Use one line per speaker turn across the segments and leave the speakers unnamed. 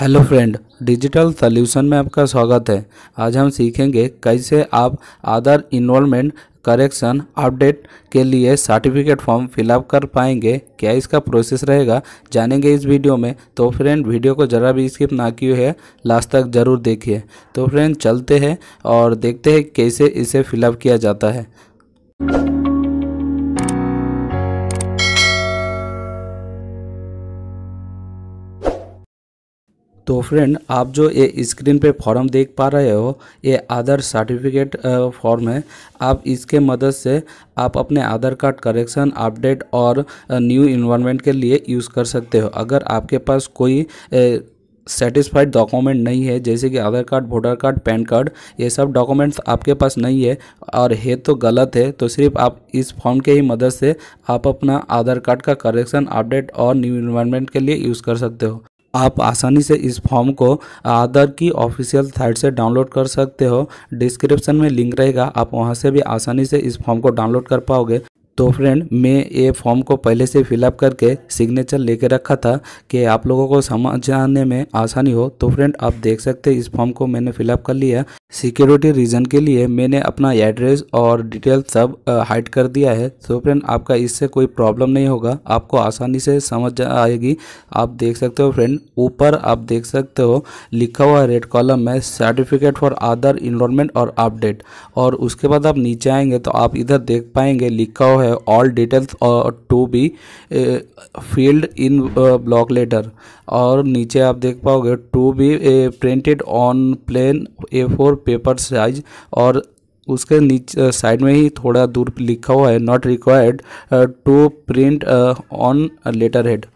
hello friend digital solution में आपका स्वागत है आज हम सीखेंगे कैसे आप आधार इन्वॉलमेंट करेक्शन अपडेट के लिए सर्टिफिकेट फॉर्म फिलअप कर पाएंगे क्या इसका प्रोसेस रहेगा जानेंगे इस वीडियो में तो फ्रेंड वीडियो को ज़रा भी स्किप ना किए है लास्ट तक ज़रूर देखिए तो फ्रेंड चलते हैं और देखते हैं कैसे इसे फिलअप किया जाता है तो फ्रेंड आप जो ये स्क्रीन पे फॉर्म देख पा रहे हो ये आधार सर्टिफिकेट फॉर्म है आप इसके मदद से आप अपने आधार कार्ड करेक्शन अपडेट और न्यू इन्वायरमेंट के लिए यूज़ कर सकते हो अगर आपके पास कोई ए, सेटिस्फाइड डॉक्यूमेंट नहीं है जैसे कि Aadhaar card voter card PAN card ये सब डॉक्यूमेंट्स आपके पास नहीं है और है तो गलत है तो सिर्फ आप इस फॉर्म के ही मदद से आप अपना आधार कार्ड का करेक्शन अपडेट और न्यू इन्वायरमेंट के लिए यूज़ कर सकते हो आप आसानी से इस फॉर्म को आधार की ऑफिशियल साइट से डाउनलोड कर सकते हो डिस्क्रिप्शन में लिंक रहेगा आप वहाँ से भी आसानी से इस फॉर्म को डाउनलोड कर पाओगे तो फ्रेंड मैं ये फॉर्म को पहले से फिलअप करके सिग्नेचर लेके रखा था कि आप लोगों को समझ आने में आसानी हो तो फ्रेंड आप देख सकते हैं इस फॉर्म को मैंने फिलअप कर लिया सिक्योरिटी रीज़न के लिए मैंने अपना एड्रेस और डिटेल सब हाइड कर दिया है तो फ्रेंड आपका इससे कोई प्रॉब्लम नहीं होगा आपको आसानी से समझ आएगी आप देख सकते हो फ्रेंड ऊपर आप देख सकते हो लिखा हुआ रेड कॉलम में सर्टिफिकेट फॉर आदर इनरोलमेंट और अपडेट और उसके बाद आप नीचे आएंगे तो आप इधर देख पाएंगे लिखा हुआ है ऑल डिटेल्स और to be filled in block letter और नीचे आप देख पाओगे to be printed on plain A four paper size और उसके नीचे साइड में ही थोड़ा दूर लिखा हुआ है not required to print on letter head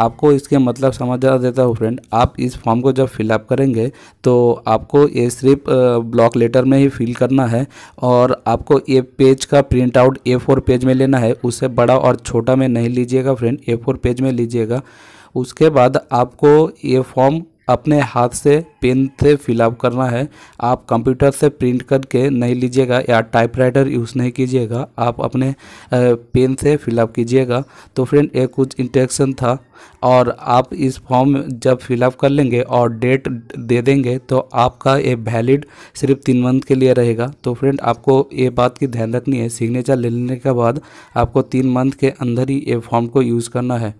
आपको इसके मतलब आ देता हूँ फ्रेंड आप इस फॉर्म को जब फिलअप करेंगे तो आपको ये सिर्फ ब्लॉक लेटर में ही फिल करना है और आपको ये पेज का print out A four page में लेना है उससे बड़ा और छोटा में नहीं लीजिएगा फ्रेंड ए फोर पेज में लीजिएगा उसके बाद आपको ये फॉर्म अपने हाथ से पेन से फिलअप करना है आप कंप्यूटर से प्रिंट करके नहीं लीजिएगा या टाइपराइटर यूज़ नहीं कीजिएगा आप अपने पेन से फिलअप कीजिएगा तो फ्रेंड एक कुछ इंटरेक्शन था और आप इस फॉर्म जब फिलअप कर लेंगे और डेट दे देंगे तो आपका ये वैलिड सिर्फ तीन मंथ के लिए रहेगा तो फ्रेंड आपको ये बात की ध्यान रखनी है सिग्नेचर ले लेने के बाद आपको तीन मंथ के अंदर ही ये फॉर्म को यूज़ करना है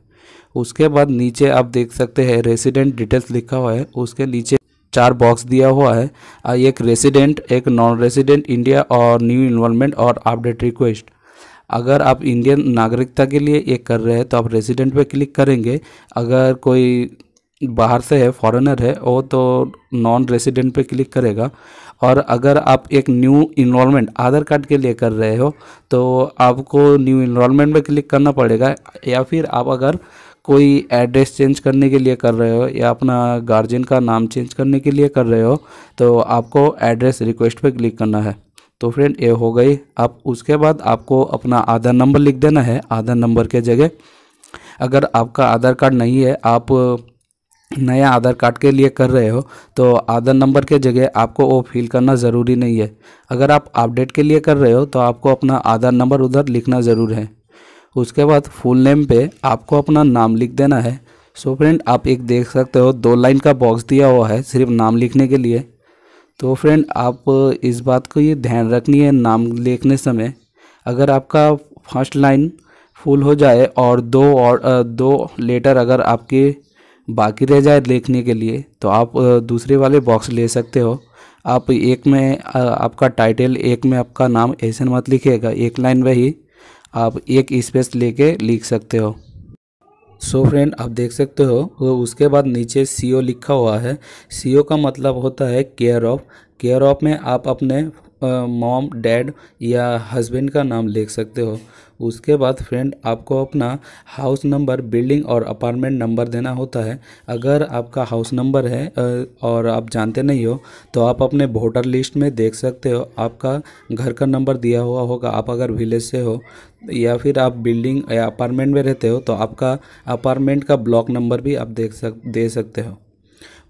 उसके बाद नीचे आप देख सकते हैं रेसिडेंट डिटेल्स लिखा हुआ है उसके नीचे चार बॉक्स दिया हुआ है एक रेसिडेंट एक नॉन रेसिडेंट इंडिया और न्यू इन्वॉलमेंट और अपडेट रिक्वेस्ट अगर आप इंडियन नागरिकता के लिए ये कर रहे हैं तो आप रेसिडेंट पे क्लिक करेंगे अगर कोई बाहर से है फॉरेनर है वो तो नॉन रेसिडेंट पे क्लिक करेगा और अगर आप एक न्यू इनरोलमेंट आधार कार्ड के लिए कर रहे हो तो आपको न्यू इनरोलमेंट में क्लिक करना पड़ेगा या फिर आप अगर कोई एड्रेस चेंज करने के लिए कर रहे हो या अपना गार्जियन का नाम चेंज करने के लिए कर रहे हो तो आपको एड्रेस रिक्वेस्ट पे क्लिक करना है तो फ्रेंड ये हो गई आप उसके बाद आपको अपना आधार नंबर लिख देना है आधार नंबर के जगह अगर आपका आधार कार्ड नहीं है आप नया आधार कार्ड के लिए कर रहे हो तो आधार नंबर के जगह आपको वो फिल करना ज़रूरी नहीं है अगर आप अपडेट के लिए कर रहे हो तो आपको अपना आधार नंबर उधर लिखना ज़रूर है उसके बाद फुल नेम पे आपको अपना नाम लिख देना है सो फ्रेंड आप एक देख सकते हो दो लाइन का बॉक्स दिया हुआ है सिर्फ नाम लिखने के लिए तो फ्रेंड आप इस बात को ये ध्यान रखनी है नाम लिखने समय अगर आपका फर्स्ट लाइन फुल हो जाए और दो और दो लेटर अगर आपके बाकी रह जाए देखने के लिए तो आप दूसरे वाले बॉक्स ले सकते हो आप एक में आपका टाइटल एक में आपका नाम ऐसे मत लिखेगा एक लाइन में ही आप एक स्पेस लेके लिख सकते हो सो so फ्रेंड आप देख सकते हो तो उसके बाद नीचे सी लिखा हुआ है सी का मतलब होता है केयर ऑफ केयर ऑफ में आप अपने मॉम डैड या हस्बैंड का नाम लिख सकते हो उसके बाद फ्रेंड आपको अपना हाउस नंबर बिल्डिंग और अपार्टमेंट नंबर देना होता है अगर आपका हाउस नंबर है और आप जानते नहीं हो तो आप अपने वोटर लिस्ट में देख सकते हो आपका घर का नंबर दिया हुआ होगा आप अगर विलेज से हो या फिर आप बिल्डिंग या अपार्टमेंट में रहते हो तो आपका अपार्टमेंट का ब्लॉक नंबर भी आप देख सक दे सकते हो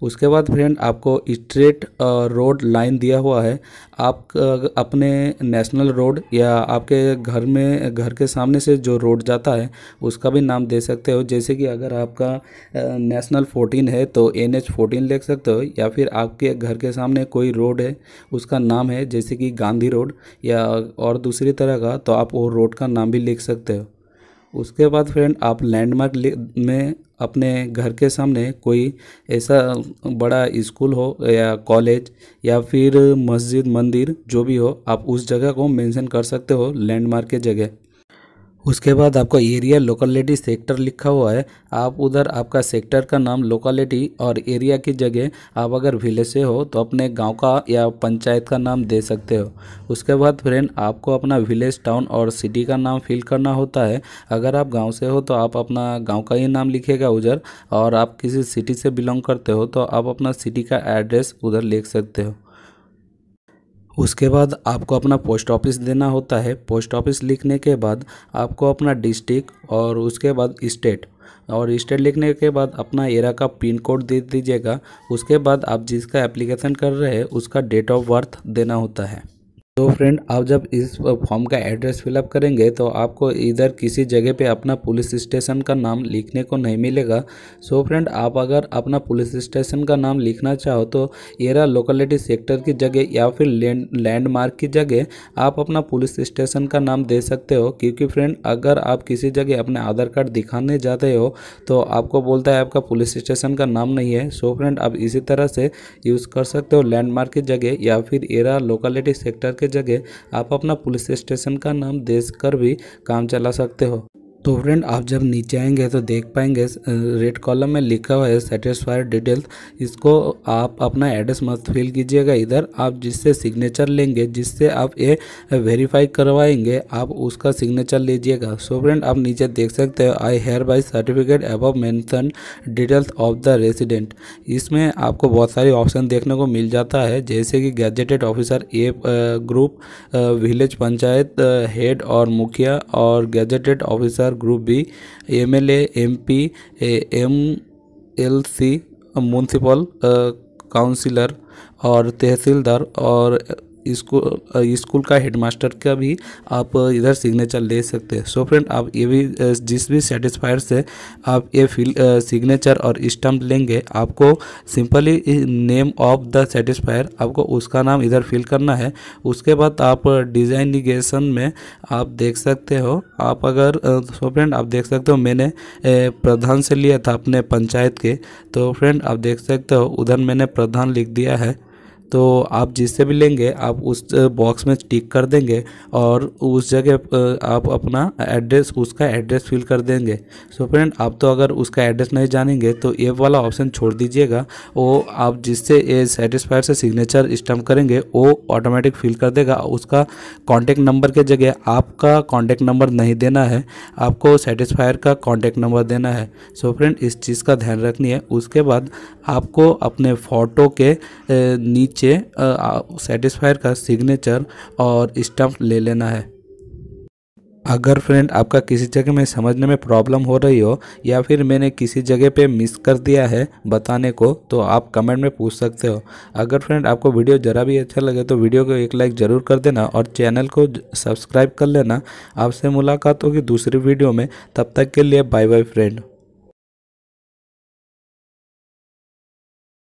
उसके बाद फ्रेंड आपको स्ट्रेट रोड लाइन दिया हुआ है आप अपने नेशनल रोड या आपके घर में घर के सामने से जो रोड जाता है उसका भी नाम दे सकते हो जैसे कि अगर आपका नेशनल फोर्टीन है तो एन एच फोर्टीन लिख सकते हो या फिर आपके घर के सामने कोई रोड है उसका नाम है जैसे कि गांधी रोड या और दूसरी तरह का तो आप वो रोड का नाम भी लिख सकते हो उसके बाद फ्रेंड आप लैंडमार्क में अपने घर के सामने कोई ऐसा बड़ा स्कूल हो या कॉलेज या फिर मस्जिद मंदिर जो भी हो आप उस जगह को मेंशन कर सकते हो लैंडमार्क के जगह उसके बाद आपका एरिया लोकलिटी सेक्टर लिखा हुआ है आप उधर आपका सेक्टर का नाम लोकलिटी और एरिया की जगह आप अगर विलेज से हो तो अपने गांव का या पंचायत का नाम दे सकते हो उसके बाद फ्रेंड आपको अपना विलेज टाउन और सिटी का नाम फिल करना होता है अगर आप गांव से हो तो आप अपना गांव का ही नाम लिखेगा उधर और आप किसी सिटी से बिलोंग करते हो तो आप अपना सिटी का एड्रेस उधर लिख सकते हो उसके बाद आपको अपना पोस्ट ऑफिस देना होता है पोस्ट ऑफिस लिखने के बाद आपको अपना डिस्ट्रिक्ट और उसके बाद स्टेट और स्टेट लिखने के बाद अपना एरा का पिन कोड दे दीजिएगा उसके बाद आप जिसका एप्लीकेशन कर रहे हैं उसका डेट ऑफ बर्थ देना होता है तो फ्रेंड आप जब इस फॉर्म का एड्रेस फिलअप करेंगे तो आपको इधर किसी जगह पे अपना पुलिस स्टेशन का नाम लिखने को नहीं मिलेगा सो so फ्रेंड आप अगर अपना पुलिस स्टेशन का नाम लिखना चाहो तो एरा लोकलिटी सेक्टर की जगह या फिर लैंड लैंडमार्क की जगह आप अपना पुलिस स्टेशन का नाम दे सकते हो क्योंकि फ्रेंड अगर आप किसी जगह अपने आधार कार्ड दिखाने जाते हो तो आपको बोलता है आपका पुलिस स्टेशन का नाम नहीं है सो so फ्रेंड आप इसी तरह से यूज़ कर सकते हो लैंडमार्क की जगह या फिर एरा लोकलिटी सेक्टर के जगह आप अपना पुलिस स्टेशन का नाम देख कर भी काम चला सकते हो तो फ्रेंड आप जब नीचे आएंगे तो देख पाएंगे रेड कॉलम में लिखा हुआ है सेटिस्फाइड डिटेल्स इसको आप अपना एड्रेस मत फिल कीजिएगा इधर आप जिससे सिग्नेचर लेंगे जिससे आप ये वेरीफाई करवाएंगे आप उसका सिग्नेचर लीजिएगा सो फ्रेंड आप नीचे देख सकते हो I hereby certificate above mentioned details of the resident इसमें आपको बहुत सारी ऑप्शन देखने को मिल जाता है जैसे कि gazetted officer A group village panchayat head और मुखिया और gazetted officer or group B M L M P M L C municipal councillor और तहसीलदार और स्कूल स्कूल का हेडमास्टर का भी आप इधर सिग्नेचर ले सकते हैं सो फ्रेंड आप ये भी जिस भी सेटिस्फायर से आप ये फिल सिग्नेचर और स्टम्प लेंगे आपको simply name of the certifier आपको उसका नाम इधर फिल करना है उसके बाद आप डिज़ाइन निगेशन में आप देख सकते हो आप अगर सो फ्रेंड आप देख सकते हो मैंने प्रधान से लिया था अपने पंचायत के तो फ्रेंड आप देख सकते हो उधर मैंने प्रधान लिख दिया है तो आप जिससे भी लेंगे आप उस बॉक्स में टिक कर देंगे और उस जगह आप अपना एड्रेस उसका एड्रेस फिल कर देंगे सो फ्रेंड आप तो अगर उसका एड्रेस नहीं जानेंगे तो ये वाला ऑप्शन छोड़ दीजिएगा वो आप जिससे ये सेटिस्फायर से सिग्नेचर स्टम्प करेंगे वो ऑटोमेटिक फिल कर देगा उसका कॉन्टैक्ट नंबर के जगह आपका कॉन्टैक्ट नंबर नहीं देना है आपको सेटिस्फायर का कॉन्टैक्ट नंबर देना है सो so फ्रेंड इस चीज़ का ध्यान रखनी है उसके बाद आपको अपने फ़ोटो के नीचे नीचे सेटिस्फायर का सिग्नेचर और स्टम्प ले लेना है अगर फ्रेंड आपका किसी जगह में समझने में प्रॉब्लम हो रही हो या फिर मैंने किसी जगह पे मिस कर दिया है बताने को तो आप कमेंट में पूछ सकते हो अगर फ्रेंड आपको वीडियो ज़रा भी अच्छा लगे तो वीडियो को एक लाइक ज़रूर कर देना और चैनल को सब्सक्राइब कर लेना आपसे मुलाकात होगी दूसरी वीडियो में तब तक के लिए बाय बाय फ्रेंड